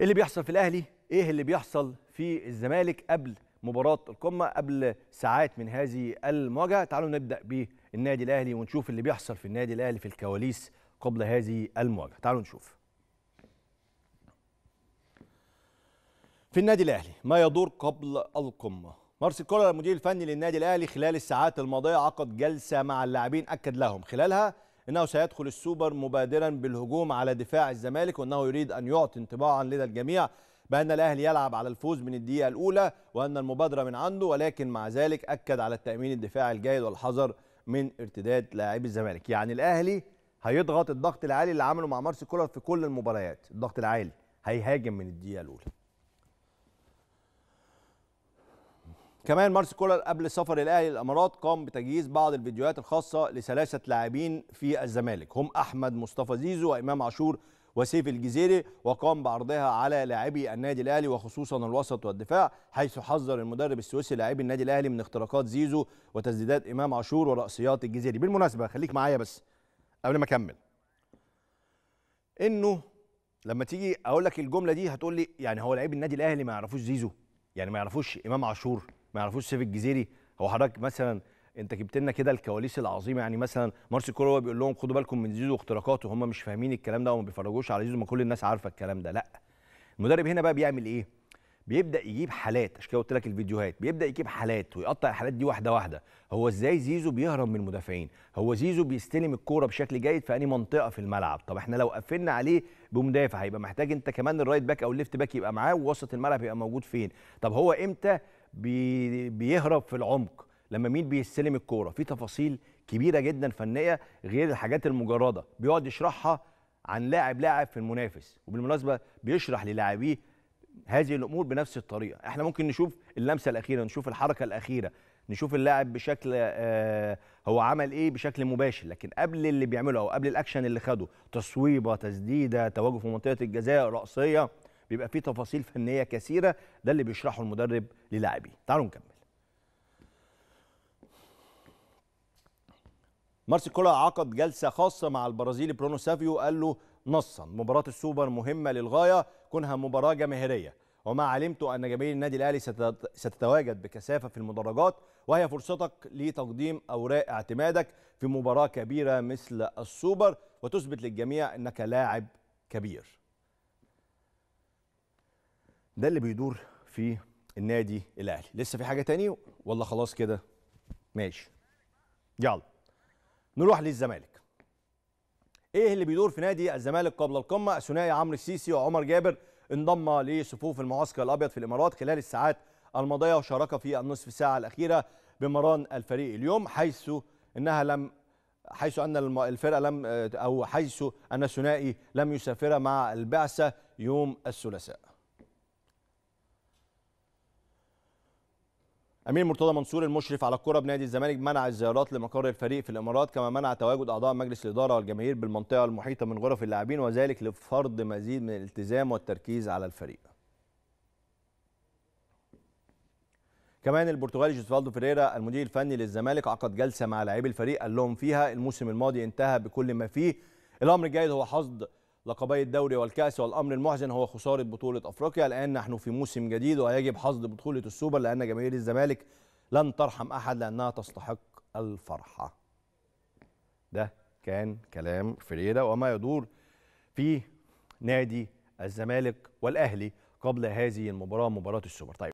اللي بيحصل في الاهلي ايه اللي بيحصل في الزمالك قبل مباراه القمه قبل ساعات من هذه المواجهه تعالوا نبدا بالنادي الاهلي ونشوف اللي بيحصل في النادي الاهلي في الكواليس قبل هذه المواجهه تعالوا نشوف في النادي الاهلي ما يدور قبل القمه مارسيل كولر المدير الفني للنادي الاهلي خلال الساعات الماضيه عقد جلسه مع اللاعبين اكد لهم خلالها انه سيدخل السوبر مبادرا بالهجوم على دفاع الزمالك وانه يريد ان يعطي انطباعا لدى الجميع بأن الأهلي يلعب على الفوز من الدقيقة الأولى وأن المبادرة من عنده ولكن مع ذلك أكد على التأمين الدفاعي الجيد والحذر من ارتداد لاعبي الزمالك يعني الأهلي هيضغط الضغط العالي اللي عمله مع مارسيل كولر في كل المباريات الضغط العالي هيهاجم من الدقيقة الأولى كمان مارس كولر قبل السفر الاهلي الامارات قام بتجهيز بعض الفيديوهات الخاصه لثلاثه لاعبين في الزمالك هم احمد مصطفى زيزو وامام عاشور وسيف الجزيري وقام بعرضها على لاعبي النادي الاهلي وخصوصا الوسط والدفاع حيث حذر المدرب السويسي لاعبي النادي الاهلي من اختراقات زيزو وتسديدات امام عاشور وراسيات الجزيري بالمناسبه خليك معايا بس قبل ما اكمل انه لما تيجي اقول لك الجمله دي هتقول لي يعني هو لعيب النادي الاهلي ما يعرفوش زيزو يعني ما يعرفوش امام عاشور ما يعرفوش سيف الجزيري هو حضرتك مثلا انت جبت لنا كده الكواليس العظيمه يعني مثلا مارسيل كولر بيقول لهم خدوا بالكم من زيزو واختراقاته هم مش فاهمين الكلام ده وما بيفرجوش على زيزو ما كل الناس عارفه الكلام ده لا المدرب هنا بقى بيعمل ايه بيبدا يجيب حالات عشان كده قلت لك الفيديوهات بيبدا يجيب حالات ويقطع الحالات دي واحده واحده هو ازاي زيزو بيهرب من المدافعين هو زيزو بيستلم الكوره بشكل جيد في انهي منطقه في الملعب طب احنا لو قفلنا عليه بمدافع هيبقى محتاج انت كمان الرايت باك او الليفت باك يبقى معاه ووسط الملعب يبقى موجود فين طب هو امتى بي بيهرب في العمق لما مين بيستلم الكوره في تفاصيل كبيره جدا فنيه غير الحاجات المجرده بيقعد يشرحها عن لاعب لاعب في المنافس وبالمناسبه بيشرح للاعبيه هذه الامور بنفس الطريقه احنا ممكن نشوف اللمسه الاخيره نشوف الحركه الاخيره نشوف اللاعب بشكل آه هو عمل ايه بشكل مباشر لكن قبل اللي بيعمله او قبل الاكشن اللي خده تصويبه تسديده تواجد في منطقه الجزاء راسيه بيبقى فيه تفاصيل فنيه كثيره ده اللي بيشرحه المدرب للاعبيه تعالوا نكمل كولا عقد جلسه خاصه مع البرازيلي برونو سافيو قال له نصا مباراه السوبر مهمه للغايه كونها مباراه جماهيريه وما علمت ان جماهير النادي الاهلي ستتواجد بكثافه في المدرجات وهي فرصتك لتقديم اوراق اعتمادك في مباراه كبيره مثل السوبر وتثبت للجميع انك لاعب كبير ده اللي بيدور في النادي الاهلي لسه في حاجه تاني ولا خلاص كده ماشي يلا نروح للزمالك ايه اللي بيدور في نادي الزمالك قبل القمه الثنائي عمرو السيسي وعمر جابر انضم لصفوف المعسكر الابيض في الامارات خلال الساعات الماضيه وشارك في النصف ساعه الاخيره بمران الفريق اليوم حيث انها لم حيث ان الفرقه لم او حيث ان الثنائي لم يسافر مع البعثه يوم الثلاثاء امير مرتضى منصور المشرف على الكره بنادي الزمالك منع الزيارات لمقر الفريق في الامارات كما منع تواجد اعضاء مجلس الاداره والجماهير بالمنطقه المحيطه من غرف اللاعبين وذلك لفرض مزيد من الالتزام والتركيز على الفريق كمان البرتغالي جوزفالدو فيريرا المدير الفني للزمالك عقد جلسه مع لاعبي الفريق قال لهم فيها الموسم الماضي انتهى بكل ما فيه الامر الجيد هو حصد لقبي الدوري والكاس والامر المحزن هو خساره بطوله افريقيا الان نحن في موسم جديد ويجب حصد بطوله السوبر لان جماهير الزمالك لن ترحم احد لانها تستحق الفرحه ده كان كلام فريدة وما يدور في نادي الزمالك والاهلي قبل هذه المباراه مباراه السوبر طيب